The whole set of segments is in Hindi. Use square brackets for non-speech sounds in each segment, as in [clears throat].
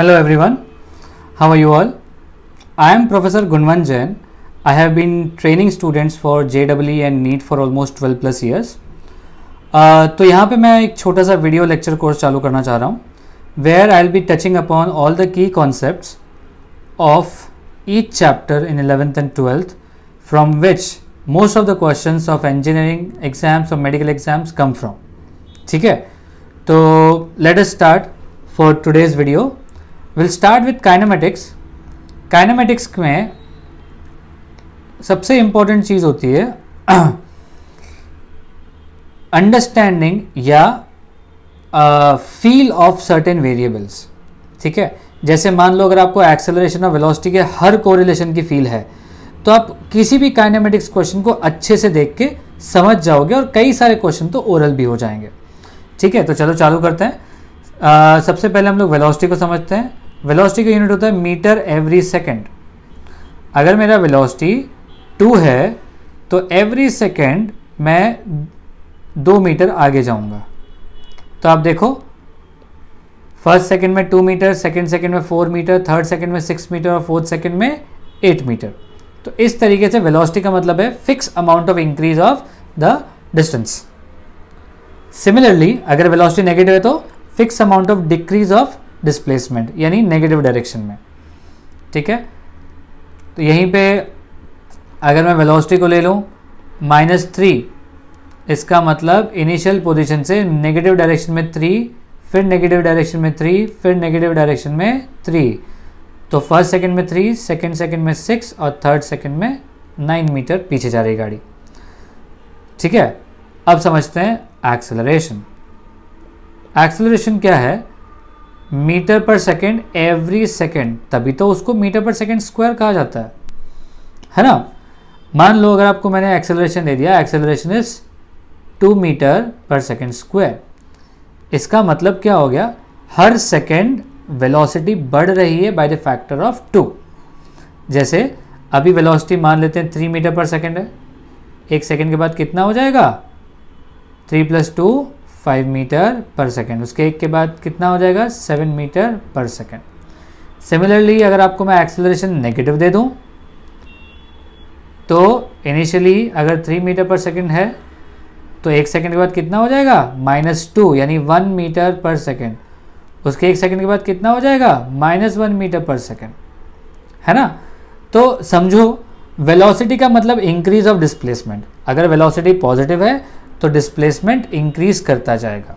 Hello everyone, how are you all? I am Professor Gunvan Jain. I have been training students for JEE and NEET for almost 12 plus years. Uh, तो यहाँ पे मैं एक छोटा सा वीडियो लेक्चर कोर्स चालू करना चाह रहा हूँ where I will be touching upon all the key concepts of each chapter 11th and 12th from which most of the questions of engineering exams or medical exams come from. ठीक है तो let us start for today's will start with kinematics kinematics में सबसे इंपॉर्टेंट चीज़ होती है अंडरस्टैंडिंग [clears throat] या फील ऑफ सर्टेन वेरिएबल्स ठीक है जैसे मान लो अगर आपको एक्सेलरेशन और वेलोसिटी के हर कोरिलेशन की फील है तो आप किसी भी काइनामेटिक्स क्वेश्चन को अच्छे से देख के समझ जाओगे और कई सारे क्वेश्चन तो ओरल भी हो जाएंगे ठीक है तो चलो चालू करते हैं आ, uh, सबसे पहले हम लोग वेलोसिटी को समझते हैं वेलोसिटी का यूनिट होता है मीटर एवरी सेकेंड अगर मेरा वेलोसिटी टू है तो एवरी सेकेंड मैं दो मीटर आगे जाऊंगा तो आप देखो फर्स्ट सेकेंड में टू मीटर सेकेंड सेकेंड में फोर मीटर थर्ड सेकेंड में सिक्स मीटर और फोर्थ सेकेंड में एट मीटर तो इस तरीके से वेलोसिटी का मतलब है fix amount of increase of the distance similarly अगर वेलोसिटी नेगेटिव है तो fix amount of decrease of displacement यानी नेगेटिव डायरेक्शन में ठीक है तो यहीं पे अगर मैं वेलोसिटी को ले लूँ माइनस थ्री इसका मतलब इनिशियल पोजीशन से नेगेटिव डायरेक्शन में थ्री फिर नेगेटिव डायरेक्शन में थ्री फिर नेगेटिव डायरेक्शन में थ्री तो फर्स्ट सेकंड में थ्री सेकंड सेकंड में सिक्स और थर्ड सेकंड में नाइन मीटर पीछे जा रही गाड़ी ठीक है अब समझते हैं एक्सेलरेशन एक्सेलरेशन क्या है metre per second every second तभी तो उसको मीटर पर सेकेंड स्क्वायर कहा जाता है है ना मान लो अगर आपको मैंने एक्सेलरेशन दे दिया acceleration is two meter per second square इसका मतलब क्या हो गया हर सेकेंड वेलोसिटी बढ़ रही है by the factor of two जैसे अभी वेलोसिटी मान लेते हैं थ्री मीटर पर सेकेंड है एक सेकेंड के बाद कितना हो जाएगा three plus two five meter per second उसके एक के बाद कितना हो जाएगा seven meter per second similarly अगर आपको मैं एक्सेलरेशन नेगेटिव दे दूं तो इनिशियली अगर थ्री मीटर पर सेकेंड है तो एक सेकेंड के बाद कितना हो जाएगा माइनस टू यानी वन मीटर पर सेकेंड उसके एक सेकेंड के बाद कितना हो जाएगा minus one meter per second है ना तो समझो वेलोसिटी का मतलब इंक्रीज ऑफ डिस्प्लेसमेंट अगर वेलोसिटी पॉजिटिव है तो डिस्प्लेसमेंट इंक्रीज करता जाएगा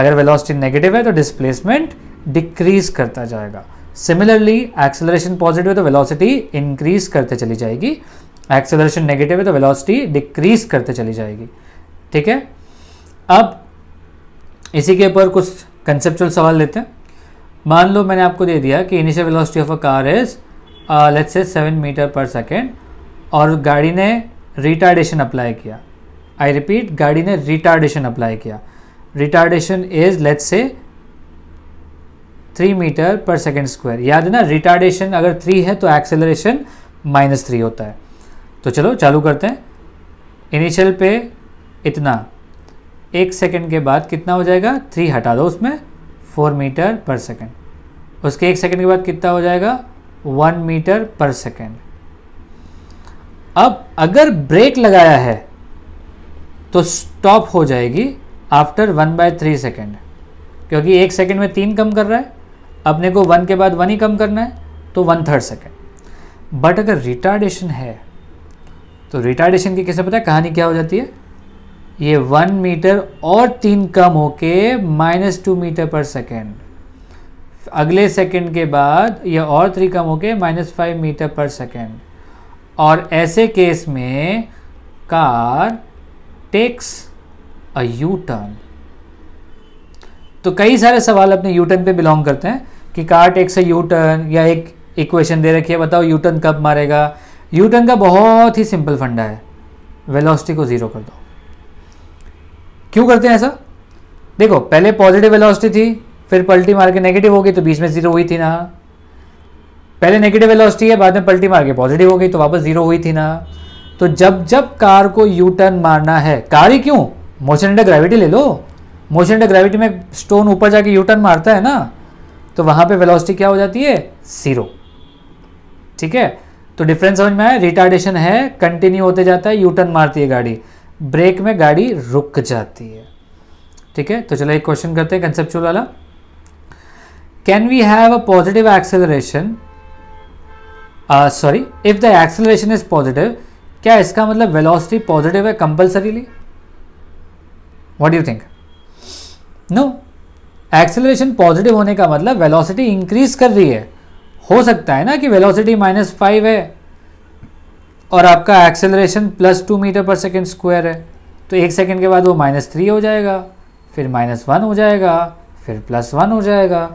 अगर वेलोसिटी नेगेटिव है तो डिस्प्लेसमेंट डिक्रीज करता जाएगा सिमिलरली एक्सेलरेशन पॉजिटिव है तो वेलोसिटी इंक्रीज करते चली जाएगी एक्सेलरेशन नेगेटिव है तो वेलोसिटी डिक्रीज करते चली जाएगी ठीक है अब इसी के ऊपर कुछ कंसेप्चुअल सवाल लेते हैं मान लो मैंने आपको दे दिया कि initial velocity of a car is let's say seven meter per second और गाड़ी ने रिटार्डेशन अप्लाई किया आई रिपीट गाड़ी ने रिटार्डेशन अप्लाई किया retardation is let say three meter per second square याद है ना रिटार्डेशन अगर थ्री है तो एक्सेलरेशन माइनस थ्री होता है तो चलो चालू करते हैं इनिशियल पे इतना एक सेकेंड के बाद कितना हो जाएगा थ्री हटा दो उसमें फोर मीटर पर सेकेंड उसके एक सेकेंड के बाद कितना हो जाएगा वन मीटर पर सेकेंड अब अगर ब्रेक लगाया है तो स्टॉप हो जाएगी after one by three second क्योंकि एक सेकेंड में तीन कम कर रहा है अपने को वन के बाद वन ही कम करना है तो वन थर्ड सेकेंड बट अगर रिटार्डेशन है तो रिटार्डेशन की कैसे पता है कहानी क्या हो जाती है ये वन मीटर और तीन कम होके minus two meter per second अगले सेकेंड के बाद यह और थ्री कम होके minus five meter per second और ऐसे केस में car takes a U turn तो कई सारे सवाल अपने यू टर्न पे बिलोंग करते हैं कि car takes a U turn या एक इक्वेशन दे रखी है बताओ यू टर्न कब मारेगा यू टर्न का बहुत ही सिंपल फंडा है वेलोसिटी को ज़ीरो कर दो क्यों करते हैं ऐसा देखो पहले पॉजिटिव वेलोसिटी थी फिर पलटी मार के नेगेटिव हो गई तो बीच में ज़ीरो हुई थी ना पहले नेगेटिव वेलोसिटी है बाद में पलटी मार के पॉजिटिव हो गई तो वापस ज़ीरो हुई थी ना तो जब जब कार को यू टर्न मारना है कार ही क्यों मोशन अंडर ग्रेविटी ले लो मोशन अंडर ग्रेविटी में स्टोन ऊपर जाके यू टर्न मारता है ना तो वहां पे वेलोसिटी क्या हो जाती है ज़ीरो ठीक है तो डिफरेंस समझ में आया रिटार्डेशन है कंटिन्यू होते जाता है यू टर्न मारती है गाड़ी ब्रेक में गाड़ी रुक जाती है ठीक है तो चलो एक क्वेश्चन करते हैं कंसेप्चुअल वाला can we have a positive acceleration sorry if the acceleration is positive क्या इसका मतलब वेलोसिटी पॉजिटिव है compulsorily what you think no acceleration positive होने का मतलब वेलोसिटी इंक्रीज कर रही है हो सकता है ना कि वेलोसिटी माइनस फाइव है और आपका acceleration plus two meter per second square है तो एक सेकेंड के बाद वो माइनस थ्री हो जाएगा फिर माइनस वन हो जाएगा फिर प्लस वन हो जाएगा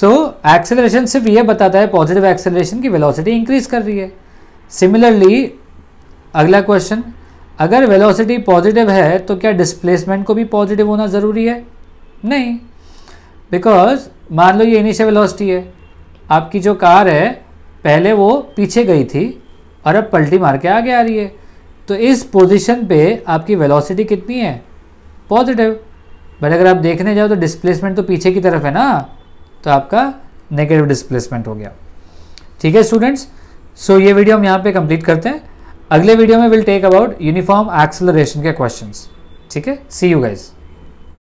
सो so, एक्सेलरेशन सिर्फ ये बताता है पॉजिटिव एक्सेलरेशन की वेलोसिटी इंक्रीज कर रही है सिमिलरली अगला क्वेश्चन अगर वेलोसिटी पॉजिटिव है तो क्या डिस्प्लेसमेंट को भी पॉजिटिव होना ज़रूरी है नहीं बिकॉज मान लो ये इनिशियल वेलोसिटी है आपकी जो कार है पहले वो पीछे गई थी और अब पलटी मार के आगे आ रही है तो इस पोजीशन पे आपकी वेलोसिटी कितनी है पॉजिटिव बट अगर आप देखने जाओ तो डिस्प्लेसमेंट तो पीछे की तरफ है ना तो आपका नेगेटिव डिस्प्लेसमेंट हो गया ठीक है स्टूडेंट्स सो so, ये वीडियो हम यहाँ पे कंप्लीट करते हैं अगले वीडियो में will take about uniform acceleration के क्वेश्चंस ठीक है सी यू गाइज़